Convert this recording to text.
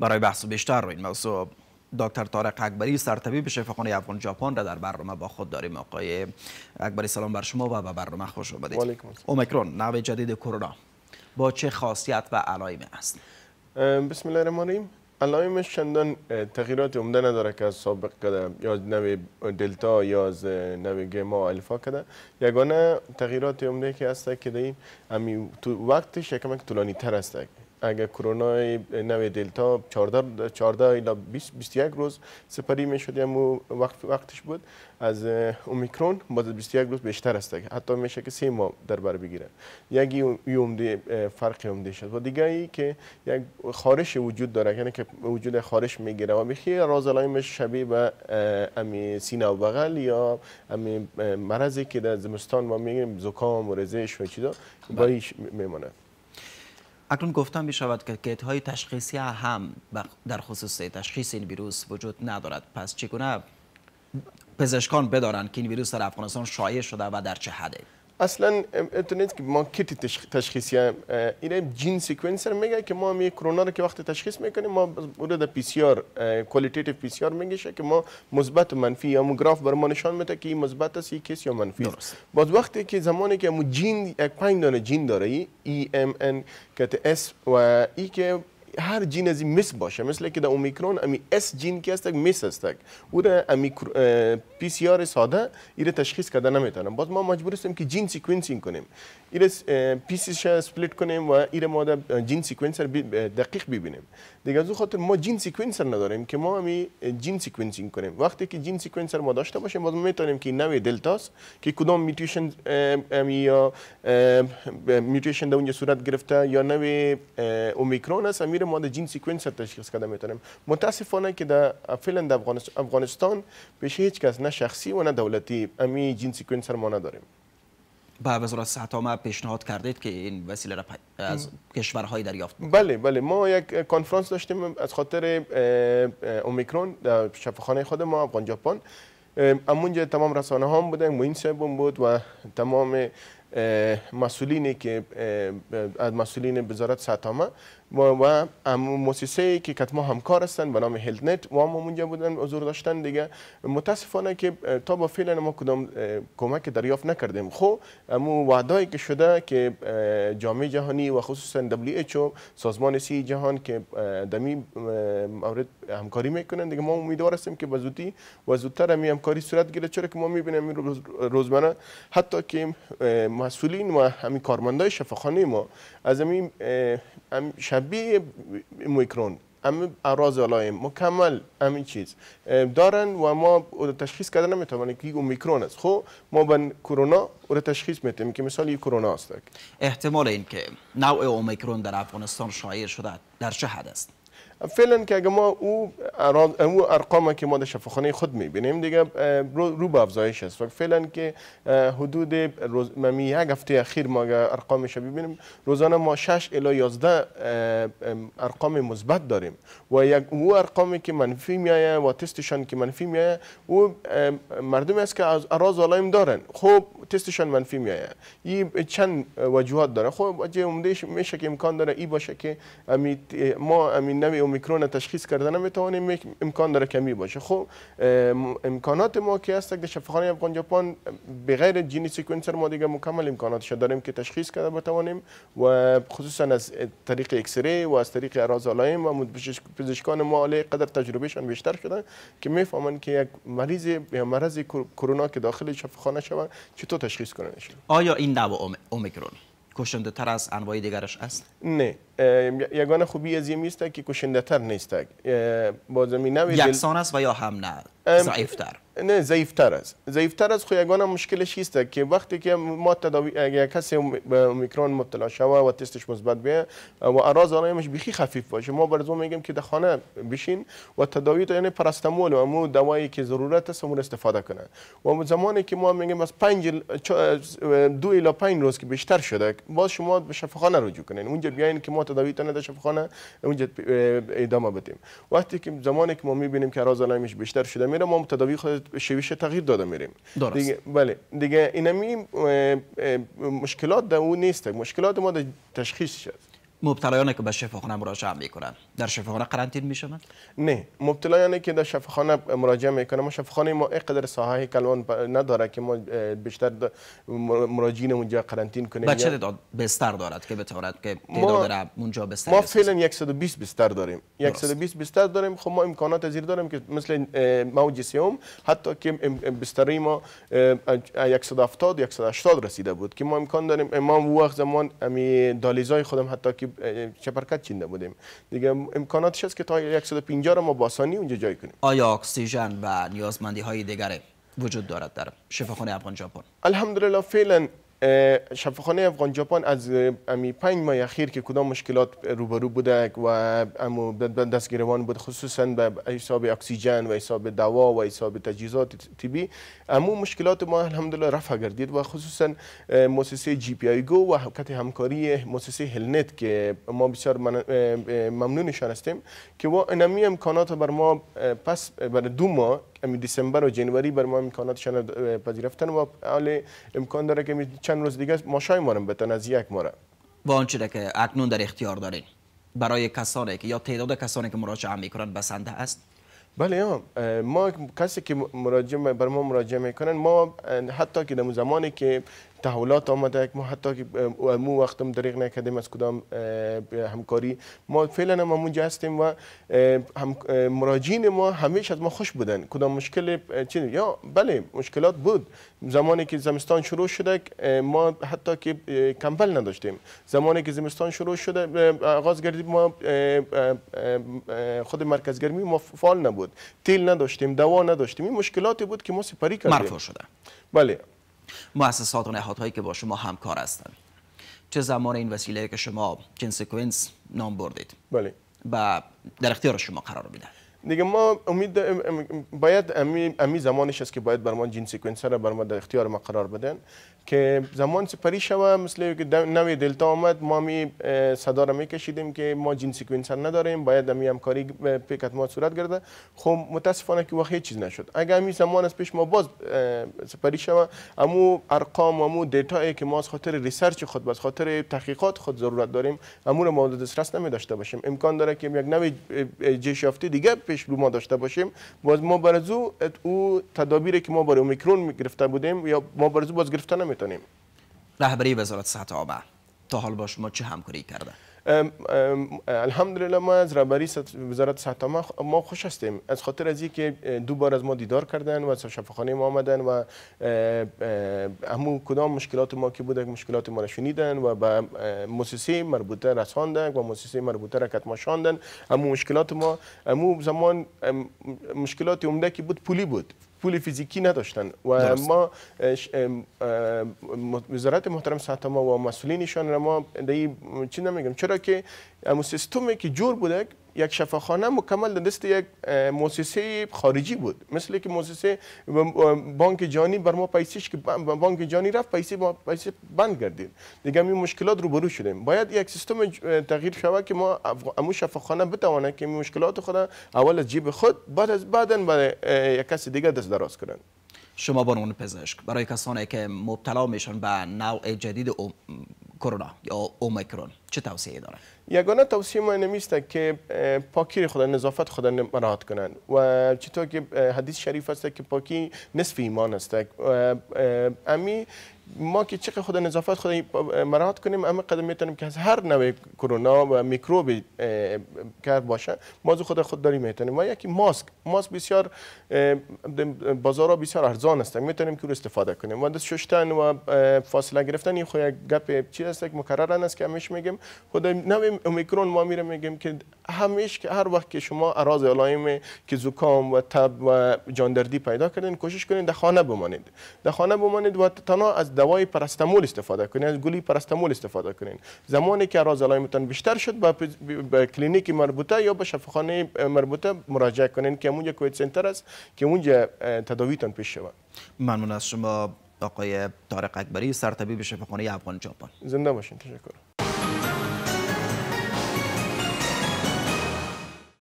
برای بحث بیشتر رو این موضوع دکتر طارق اکبری سرطبیب شفاخانه افغان ژاپن را در برنامه با خود داریم آقای اکبری سلام بر شما و به برنامه خوش آمدید اومیکرون نوع جدید کرونا با چه خاصیت و علائم است بسم الله الرحمن الرحیم علائمش چندان تغییرات عمده نداره که از سابق کده یا نوی دلتا یا از نوی گیما الفا کده یگانه تغییرات عمده که هسته که دیم امی وقتش یکمک طولانی تر هسته اگر کرونا نو دلتا 14 14 الی 20 21 روز سپری میشد یا یعنی وقت وقتش بود از اومیکرون باز 21 روز بیشتر است حتی میشه که سه ماه در بر بگیره یکی دی فرق عمده شد و دیگه ای که یک خارش وجود داره یعنی که وجود خارش میگیره و میخی رازلایمش شبیه به امی سینه و بغل یا امی مرضی که در زمستان ما میگیم زکام و رزش و چیزا با بله. میماند اکنون گفتم میشود که کیت های تشخیصی هم در خصوص تشخیص این ویروس وجود ندارد پس چگونه پزشکان بدارند که این ویروس در افغانستان شایع شده و در چه حده اصلا اینترنت که ما کت تشخیصی این جین سیکونسر میگه که ما می کرونا رو که وقت تشخیص میکنیم ما بوده در پی سی آر کوالیتیتیو پی سی آر که ما مثبت و منفی یا گراف بر ما نشان میده که این مثبت است این کیس یا منفی است باز وقتی که زمانی که مو جین یک پنج دانه جین داره ای ام ان کت اس و ای که هر جین ازی مس باشه مثل که در اومیکرون امی اس جین که است مس است او در امی پی سی آر ساده ایره تشخیص کرده نمیتونم باز ما مجبور هستیم که جین سیکونسینگ کنیم ایره پی سی سپلیت کنیم و ایره ما در جین سیکوینسر دقیق ببینیم دیگه از خاطر ما جین سیکوینسر نداریم که ما امی جین سیکونسینگ کنیم وقتی که جین سیکوینسر ما داشته باشیم باز میتونیم که نوی دلتاس که کدام میوتیشن امی یا میوتیشن در اونجا صورت گرفته یا نوی اومیکرون است امیر ما در جین سیکونس تشخیص کرده میتونیم متاسفانه که در فعلا در افغانستان پیش هیچ کس نه شخصی و نه دولتی امی جین سیکونس ما نداریم با وزارت صحت ما پیشنهاد کردید که این وسیله را از کشورهای دریافت بکنید بله بله ما یک کنفرانس داشتیم از خاطر اومیکرون در شفاخانه خود ما افغان ژاپن امونجا تمام رسانه ها هم بودن موین صاحب بود و تمام مسئولینی که از مسئولین وزارت ساتامه و, و ای که کتما همکار هستند به نام هیلت نت و هم اونجا بودن حضور داشتن دیگه متاسفانه که تا با فعلا ما کدام کمک دریافت نکردیم خب امو وعدایی که شده که جامعه جهانی و خصوصا WHO سازمان سی جهان که دمی مورد همکاری میکنن دیگه ما امیدوار هستیم که بزودی و زودتر همکاری صورت گیره چرا که ما میبینیم روزمره حتی که مسئولین و همین کارمندای شفاخانه ما از همین شبیه میکرون اما اراز علائم مکمل همین چیز دارن و ما او تشخیص کردن نمیتوانیم که اومیکرون میکرون است خب ما به کرونا او تشخیص میتیم که مثال یک کرونا است احتمال این که نوع اومیکرون در افغانستان شایع شده در چه حد است فعلا که اگه ما او, او ارقام که ما در شفاخانه خود میبینیم دیگه رو به افزایش است فعلا که حدود روز ممی یک هفته اخیر ما ارقامش ارقامش ببینیم روزانه ما 6 الی 11 ارقام مثبت داریم و یک او ارقامی که منفی میایه و تستشان که منفی میایه او مردم است که از اراض علائم دارن خب تستشان منفی میایه این چند وجوهات داره خب وجه عمدهش میشه که امکان داره ای باشه که ما امین نمی اومیکرون تشخیص کرده نمیتوانیم امکان داره کمی باشه خب امکانات ما که هست در شفاخانه افغان جاپان به غیر جینی سیکونسر ما دیگه مکمل امکاناتش داریم که تشخیص کرده بتوانیم و خصوصا از طریق اکسری و از طریق اراز و و پزشکان ما علی قدر تجربهشان بیشتر شده که میفهمن که یک مریض یا مرض کرونا که داخل شفاخانه شود چطور تشخیص کننش آیا این دو اومیکرون کشنده تر از انواع دیگرش است؟ نه یگان خوبی از این میسته که کشنده تر نیست با زمینه یکسان است و یا هم نه ضعیف تر نه ضعیفتر است ضعیفتر از خو هم مشکلش هیسته که وقتی که ما تداوی اگر کسی به میکرون مبتلا شوه و تستش مثبت بیه و اراز آرامش بیخی خفیف باشه ما برزو میگیم که در خانه بشین و تداوی یعنی پرستمول و امو دوایی که ضرورت است امون استفاده کنه و زمانی که ما میگیم از پنج دو الی پنج روز که بیشتر شده باز شما به شفاخانه رجوع کنین اونجا بیاین که ما تداوی تا در شفاخانه اونجا ادامه بدیم وقتی که زمانی که ما میبینیم که اراز آرامش بیشتر شده میره ما تداوی خود شویش تغییر داده میریم درست. دیگه بله دیگه اینمی مشکلات در اون نیست مشکلات ما در تشخیص شد مبتلایانی که به شفاخانه مراجعه میکنن در شفاخانه قرنطین میشوند نه مبتلایانی که در شفاخانه مراجعه میکنن ما شفاخانه ما اینقدر ساحه کلان نداره که ما بیشتر مراجعین اونجا قرنطین کنیم بچه داد بستر دارد که بتواند که تعداد ما... اونجا بستر ما فعلا 120 بستر داریم 120 بستر داریم خب ما امکانات زیر داریم که مثل موج سیوم حتی که بستری ما 170 180 رسیده بود که ما امکان داریم ما وقت زمان امی دالیزای خودم حتی که چپرکت چینده بودیم دیگه امکاناتش هست که تا 150 رو ما باسانی اونجا جای کنیم آیا اکسیژن و نیازمندی های دیگری وجود دارد در شفاخانه افغان ژاپن الحمدلله فعلا شفاخانه افغان جاپان از امی پنج ماه اخیر که کدام مشکلات روبرو بوده و امو دستگیروان بود خصوصا به حساب اکسیژن و حساب دوا و حساب تجهیزات تیبی امو مشکلات ما الحمدلله رفع گردید و خصوصا موسسه جی پی آی گو و حرکت همکاری موسسه هلنت که ما بسیار ممنونشان هستیم که و انمی امکانات بر ما پس بر دو ماه امی دسامبر و جنوری بر ما امکاناتشان پذیرفتن و حال امکان داره که چند چند روز دیگه ماشای مارم بتن از یک ماره و آنچه که اکنون در اختیار دارین برای کسانی که یا تعداد کسانی که مراجعه میکنن بسنده است بله ها. ما کسی که مراجعه بر ما مراجعه میکنن ما حتی که در زمانی که تحولات آمده ما حتی که مو وقتم دریغ نکردیم از کدام همکاری ما فعلا ما همونجا هستیم و هم مراجعین ما همیشه از ما خوش بودن کدام مشکل چی؟ یا بله مشکلات بود زمانی که زمستان شروع شده ما حتی که کمبل نداشتیم زمانی که زمستان شروع شده آغاز گردید ما خود مرکز گرمی ما فعال نبود تیل نداشتیم دوا نداشتیم این مشکلاتی بود که ما سپری کردیم مرفوع شده بله مؤسسات و نهادهایی که با شما همکار هستند چه زمان این وسیله که شما جنس نام بردید بله و در اختیار شما قرار میده دیگه ما امید باید امی, امی زمانش است که باید بر ما جین سیکونسر را بر ما در اختیار ما قرار بدن که زمان سپری شوه مثل که نوی دلتا آمد ما می صدا را میکشیدیم که ما جین سیکونسر نداریم باید امی همکاری پیکت ما صورت گرده خب متاسفانه که واقعی چیز نشد اگر امی زمان از پیش ما باز سپری شوه امو ارقام امو دیتایی که ما از خاطر ریسرچ خود از خاطر تحقیقات خود ضرورت داریم امو را ما دسترس نمی داشته باشیم امکان داره که یک نوی جیش یافته دیگه پیش رو ما داشته باشیم باز ما برزو او تدابیری که ما برای اومیکرون گرفته بودیم یا ما برزو باز گرفته نمیتونیم رهبری وزارت صحت آبه تا حال با شما چه همکاری کرده الحمدلله ما از رهبری وزارت صحت ما خوش هستیم از خاطر از که دو بار از ما دیدار کردن و از شفاخانه ما آمدن و همو کدام مشکلات ما که بوده مشکلات ما را شنیدن و به مؤسسه مربوطه رساندن و مؤسسه مربوطه را ما شاندن همو مشکلات ما همو زمان مشکلات عمده که بود پولی بود پول فیزیکی نداشتن و ما وزارت محترم سطح ما و مسئولینشان را ما چی نمیگم چرا که امو سیستمی که جور بوده یک شفاخانه مکمل در دست یک موسسه خارجی بود مثل که موسسه بانک جانی بر ما پیسیش که بانک جانی رفت پیسی ما بند کردیم دیگه این مشکلات رو برو شدیم باید یک سیستم تغییر شود که ما امو شفاخانه بتوانه که این مشکلات خود اول از جیب خود بعد از بعدن برای یک کسی دیگه دست دراز کنند شما بانون پزشک برای کسانی که مبتلا میشن به نوع جدید کرونا یا اومیکرون چه توصیه داره؟ یگانه توصیه ما نمیست که پاکی خدا نظافت خدا مراحت کنن و چطور که حدیث شریف است که پاکی نصف ایمان است امی ما که چه خود نظافت خود مراحت کنیم اما قدم میتونیم که از هر نوع کرونا و میکروب کرد باشه ما خود خود داریم میتونیم و یکی ماسک ماسک بسیار ها بسیار ارزان است میتونیم که رو استفاده کنیم و دست ششتن و فاصله گرفتن این خود یک گپ چی است که مکرر است که همیشه میگیم خود نوع میکرون ما میره میگیم که همیشه که هر وقت که شما اراز علایم که زکام و تب و جاندردی پیدا کردین کوشش کنین در خانه بمانید در خانه بمانید و تنها از دوای پرستمول استفاده کنین از گلی پرستمول استفاده کنین زمانی که اراز علائمتان بیشتر شد با, کلینیک مربوطه یا به شفاخانه مربوطه مراجعه کنین که اونجا کویت سنتر است که اونجا تداویتان پیش شود ممنون از شما آقای طارق اکبری سرطبیب شفاخانه افغان جاپان زنده باشین تشکر